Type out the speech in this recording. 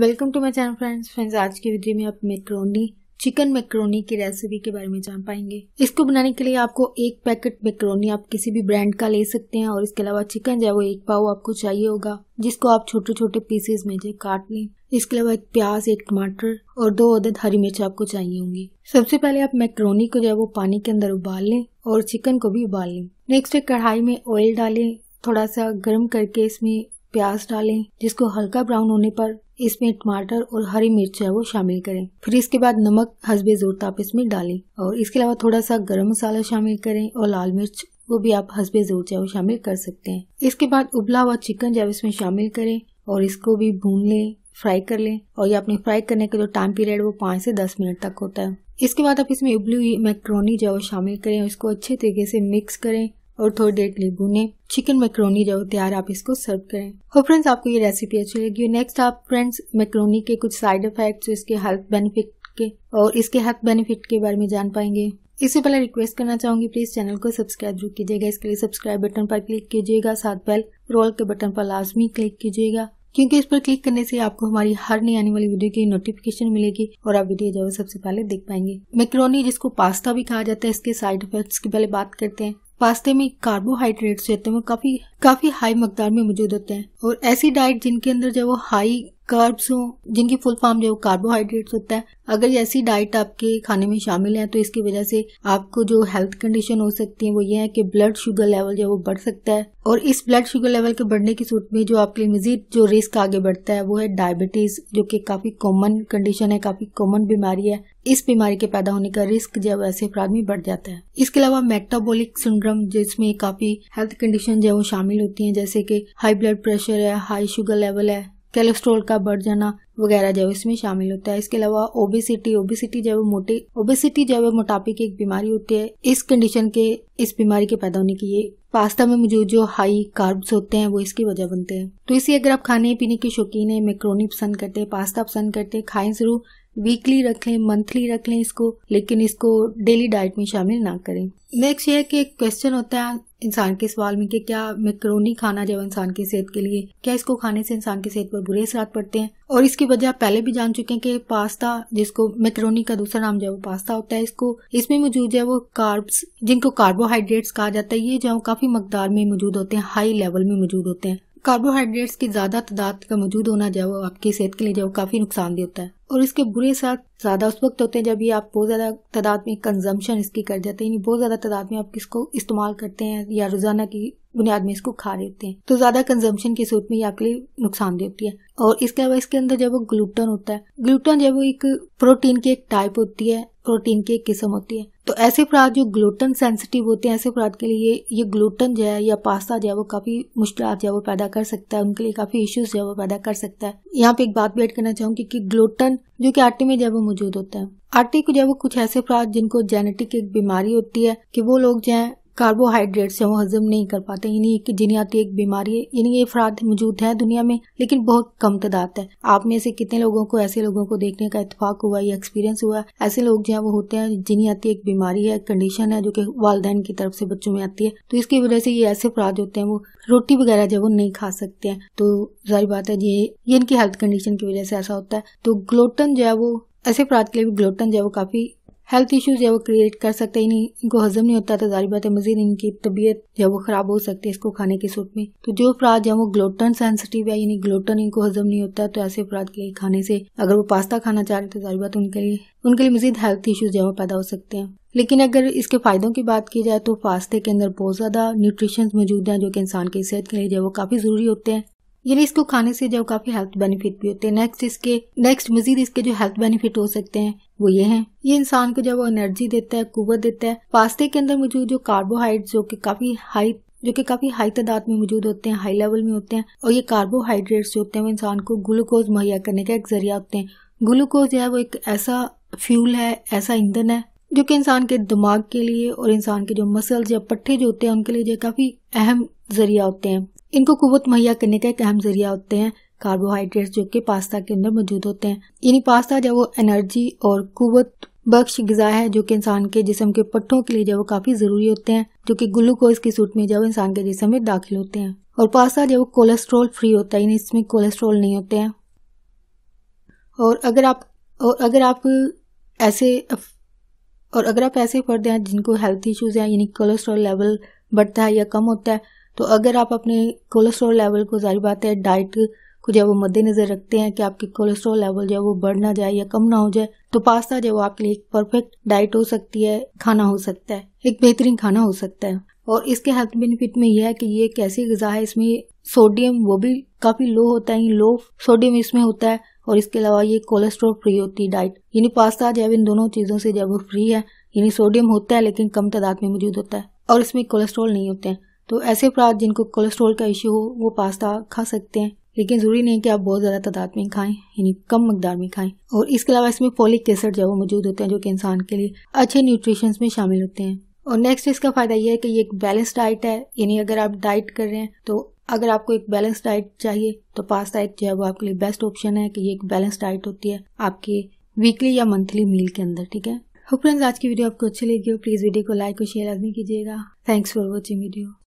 welcome to my channel friends friends आज की video में आप मैक्रोनी चिकन मैक्रोनी की रेसिपी के बारे में जान पाएंगे इसको बनाने के लिए आपको एक पैकेट मैक्रोनी आप किसी भी ब्रांड का ले सकते हैं और इसके अलावा चिकन जो है वो एक पाव आपको चाहिए होगा जिसको आप छोटे छोटे पीसेस में जो काट लें इसके अलावा एक प्याज एक टमाटर और दो अदद हरी मिर्च आपको चाहिए होंगी सबसे पहले आप मैक्रोनी को जो है वो पानी के अंदर उबाल लें और चिकन को भी उबाल लें नेक्स्ट एक कढ़ाई में ऑयल डालें थोड़ा सा गर्म करके इसमें प्याज डालें जिसको हल्का ब्राउन होने पर इसमें टमाटर और हरी मिर्च है वो शामिल करें फिर इसके बाद नमक हसबे जोर आप इसमें डालें और इसके अलावा थोड़ा सा गर्म मसाला शामिल करें और लाल मिर्च वो भी आप हसबे जोर चाहे वो शामिल कर सकते हैं इसके बाद उबला हुआ चिकन जब इसमें शामिल करें और इसको भी भून लें फ्राई कर लें और ये अपने फ्राई करने का जो टाइम पीरियड वो पाँच से दस मिनट तक होता है इसके बाद आप इसमें उबली हुई मैक्रोनी जो है वो शामिल करें और इसको अच्छे तरीके से मिक्स करें और थोड़ी देर के लिए भुने चिकन मैक्रोनी जो तैयार आप इसको सर्व करें और फ्रेंड्स आपको ये रेसिपी अच्छी लगी नेक्स्ट आप फ्रेंड्स मैक्रोनी के कुछ साइड इफेक्ट इसके हेल्थ बेनिफिट के और इसके हेल्थ बेनिफिट के बारे में जान पाएंगे इससे पहले रिक्वेस्ट करना चाहूंगी प्लीज चैनल को सब्सक्राइब जरूर कीजिएगा इसके लिए सब्सक्राइब बटन पर क्लिक कीजिएगा साथ बेल रोल के बटन पर लाजमी क्लिक कीजिएगा क्योंकि इस पर क्लिक करने से आपको हमारी हर नई आने वाली वीडियो की नोटिफिकेशन मिलेगी और आप वीडियो जो सबसे पहले देख पाएंगे मैक्रोनी जिसको पास्ता भी कहा जाता है इसके साइड इफेक्ट्स की पहले बात करते हैं पास्ते में कार्बोहाइड्रेट्स रहते हैं वो काफी काफी हाई मकदार में मौजूद होते हैं और ऐसी डाइट जिनके अंदर जो वो हाई कार्ब्स हो जिनकी फुल फॉर्म जो कार्बोहाइड्रेट्स होता है अगर ऐसी डाइट आपके खाने में शामिल है तो इसकी वजह से आपको जो हेल्थ कंडीशन हो सकती है वो ये है कि ब्लड शुगर लेवल जो है वो बढ़ सकता है और इस ब्लड शुगर लेवल के बढ़ने की सूरत में जो आपके लिए मजीद जो रिस्क आगे बढ़ता है वो है डायबिटीज जो कि काफी कॉमन कंडीशन है काफी कॉमन बीमारी है इस बीमारी के पैदा होने का रिस्क जो ऐसे अपराध में बढ़ जाता है इसके अलावा मेटाबोलिक सिंड्रोम जिसमें काफी हेल्थ कंडीशन जो है वो शामिल होती है जैसे कि हाई ब्लड प्रेशर है हाई शुगर लेवल है कोलेस्ट्रोल का बढ़ जाना वगैरह जो इसमें शामिल होता है इसके अलावा ओबेसिटी ओबेसिटी जो मोटी ओबेसिटी है मोटापे की एक बीमारी होती है इस कंडीशन के इस बीमारी के पैदा होने की ये पास्ता में मौजूद जो हाई कार्ब्स होते हैं वो इसकी वजह बनते हैं तो इसी अगर आप खाने पीने के शौकीन है मैक्रोनी पसंद करते हैं पास्ता पसंद करते हैं खाएं जरूर वीकली रख लें मंथली रख लें इसको लेकिन इसको डेली डाइट में शामिल ना करें नेक्स्ट ये कि क्वेश्चन होता है इंसान के सवाल में कि क्या मैक्रोनी खाना जब इंसान की सेहत के लिए क्या इसको खाने से इंसान की सेहत पर बुरे असर पड़ते हैं और इसकी वजह पहले भी जान चुके हैं कि पास्ता जिसको मैक्रोनी का दूसरा नाम जो है वो पास्ता होता है इसको इसमें मौजूद है वो कार्ब्स जिनको कार्बोहाइड्रेट्स कहा जाता है ये जो काफी मकदार में मौजूद होते हैं हाई लेवल में मौजूद होते हैं कार्बोहाइड्रेट्स की ज्यादा तादाद का मौजूद होना जो है वो आपकी सेहत के लिए जो काफी नुकसानदेह होता है और इसके बुरे साथ ज़्यादा उस वक्त होते हैं जब ये आप बहुत ज़्यादा तादाद में कंजम्पशन इसकी कर जाते हैं यानी बहुत ज़्यादा तादाद में आप इसको इस्तेमाल करते हैं या रोज़ाना की बुनियाद में इसको खा लेते हैं तो ज़्यादा कंजम्पशन की सूरत में ये आपके लिए नुकसान देती है और इसके अलावा इसके अंदर जब वो ग्लूटन होता है ग्लूटन जब वो एक प्रोटीन की एक टाइप होती है प्रोटीन की एक किस्म होती है तो ऐसे अपराध जो ग्लूटन सेंसिटिव होते हैं ऐसे अपराध के लिए ये ग्लूटन जो है या पास्ता जो है वो काफी मुश्किल जो है वो पैदा कर सकता है उनके लिए काफी इश्यूज जो है वो पैदा कर सकता है यहाँ पे एक बात भी ऐड करना चाहूंगी कि ग्लूटन जो कि आटे में जब मौजूद होता है आटे को जब कुछ ऐसे अफराद जिनको जेनेटिक एक बीमारी होती है कि वो लोग जो है कार्बोहाइड्रेट से वो हजम नहीं कर पाते यानी एक जिनियाती एक बीमारी है यानी ये अफराद मौजूद है दुनिया में लेकिन बहुत कम तादाद है आप में से कितने लोगों को ऐसे लोगों को देखने का इतफाक हुआ या एक्सपीरियंस हुआ ऐसे लोग जो है वो होते हैं जिनियाती एक बीमारी है कंडीशन है जो कि वालदेन की तरफ से बच्चों में आती है तो इसकी वजह से ये ऐसे अफराद होते हैं वो रोटी वगैरह जो वो नहीं खा सकते हैं तो जारी बात है ये इनकी हेल्थ कंडीशन की वजह से ऐसा होता है तो ग्लोटन जो है वो ऐसे अफराद के लिए भी ग्लोटन जो है वो काफी हेल्थ इश्यूज या वो क्रिएट कर सकते हैं नहीं इनको हजम नहीं होता था तो जारी बात है मजीद इनकी तबीयत या वो खराब हो सकती है इसको खाने की सूट में तो जो अफराद या वो ग्लोटन सेंसिटिव है यानी ग्लोटन इनको हजम नहीं होता तो ऐसे अफराद के लिए खाने से अगर वो पास्ता खाना चाह रहे तो जारी बात उनके लिए उनके लिए मजीद हेल्थ इश्यूज या वो पैदा हो सकते हैं लेकिन अगर इसके फायदों की बात की जाए तो पास्ते के अंदर बहुत ज्यादा न्यूट्रिशन मौजूद हैं जो कि इंसान की सेहत के लिए जो वो काफी जरूरी होते हैं यानी इसको खाने से जो काफी हेल्थ बेनिफिट भी होते हैं नेक्स्ट इसके नेक्स्ट मजीद इसके जो हेल्थ बेनिफिट हो सकते हैं वो ये हैं ये इंसान को जब वो एनर्जी देता है कुवत देता है पास्ते के अंदर मौजूद जो कार्बोहाइड्रेट जो कि काफी हाई जो कि काफी हाई तादाद में मौजूद होते हैं हाई लेवल में होते हैं और ये कार्बोहाइड्रेट्स जो होते हैं वो इंसान को ग्लूकोज मुहैया करने का एक जरिया होते हैं ग्लूकोज जो है वो एक ऐसा फ्यूल है ऐसा ईंधन है जो कि इंसान के दिमाग के लिए और इंसान के जो मसल्स या पट्टे जो होते हैं उनके लिए जो काफी अहम जरिया होते हैं इनको कुवत मुहैया करने का एक अहम जरिया होते हैं कार्बोहाइड्रेट जो कि पास्ता के अंदर मौजूद होते हैं यानी पास्ता जो वो एनर्जी और कुवत बख्श गजा है जो कि इंसान के जिसम के पट्टों के लिए जो काफी जरूरी होते हैं जो कि ग्लूकोज की सूट में जब इंसान के जिसम में दाखिल होते हैं और पास्ता जो कोलेस्ट्रोल फ्री होता है इसमें कोलेस्ट्रोल नहीं होते हैं और अगर आप और अगर आप ऐसे और अगर आप ऐसे फर्द हैं जिनको हेल्थ इश्यूज हैं यानी कोलेस्ट्रॉल लेवल बढ़ता है या कम होता है तो अगर आप अपने कोलेस्ट्रॉल लेवल को जारी बात है डाइट को जब वो मद्देनजर रखते हैं कि आपके कोलेस्ट्रॉल लेवल जो है वो बढ़ ना जाए या कम ना हो जाए तो पास्ता जो आपके लिए एक परफेक्ट डाइट हो सकती है खाना हो सकता है एक बेहतरीन खाना हो सकता है और इसके हेल्थ बेनिफिट में यह है कि ये एक ऐसी गजा है इसमें सोडियम वो भी काफी लो होता है लो सोडियम इसमें होता है और इसके अलावा ये कोलेस्ट्रॉल फ्री होती है डाइट यानी पास्ता जब इन दोनों चीजों से जब वो फ्री है यानी सोडियम होता है लेकिन कम तादाद में मौजूद होता है और इसमें कोलेस्ट्रॉल नहीं होते हैं तो ऐसे अफराद जिनको कोलेस्ट्रॉल का इशू हो वो पास्ता खा सकते हैं लेकिन ज़रूरी नहीं कि आप बहुत ज़्यादा तादाद में खाएं यानी कम मकदार में खाएं और इसके अलावा इसमें फोलिक एसिड जो मौजूद होते हैं जो कि इंसान के लिए अच्छे न्यूट्रिशन में शामिल होते हैं और नेक्स्ट इसका फ़ायदा यह है कि ये एक बैलेंस डाइट है यानी अगर आप डाइट कर रहे हैं तो अगर आपको एक बैलेंस डाइट चाहिए तो पास्ता एक जो है वो आपके लिए बेस्ट ऑप्शन है कि ये एक बैलेंस डाइट होती है आपके वीकली या मंथली मील के अंदर ठीक है फ्रेंड्स आज की वीडियो आपको अच्छी लगी हो प्लीज़ वीडियो को लाइक और शेयर आदमी कीजिएगा थैंक्स फॉर वॉचिंग वीडियो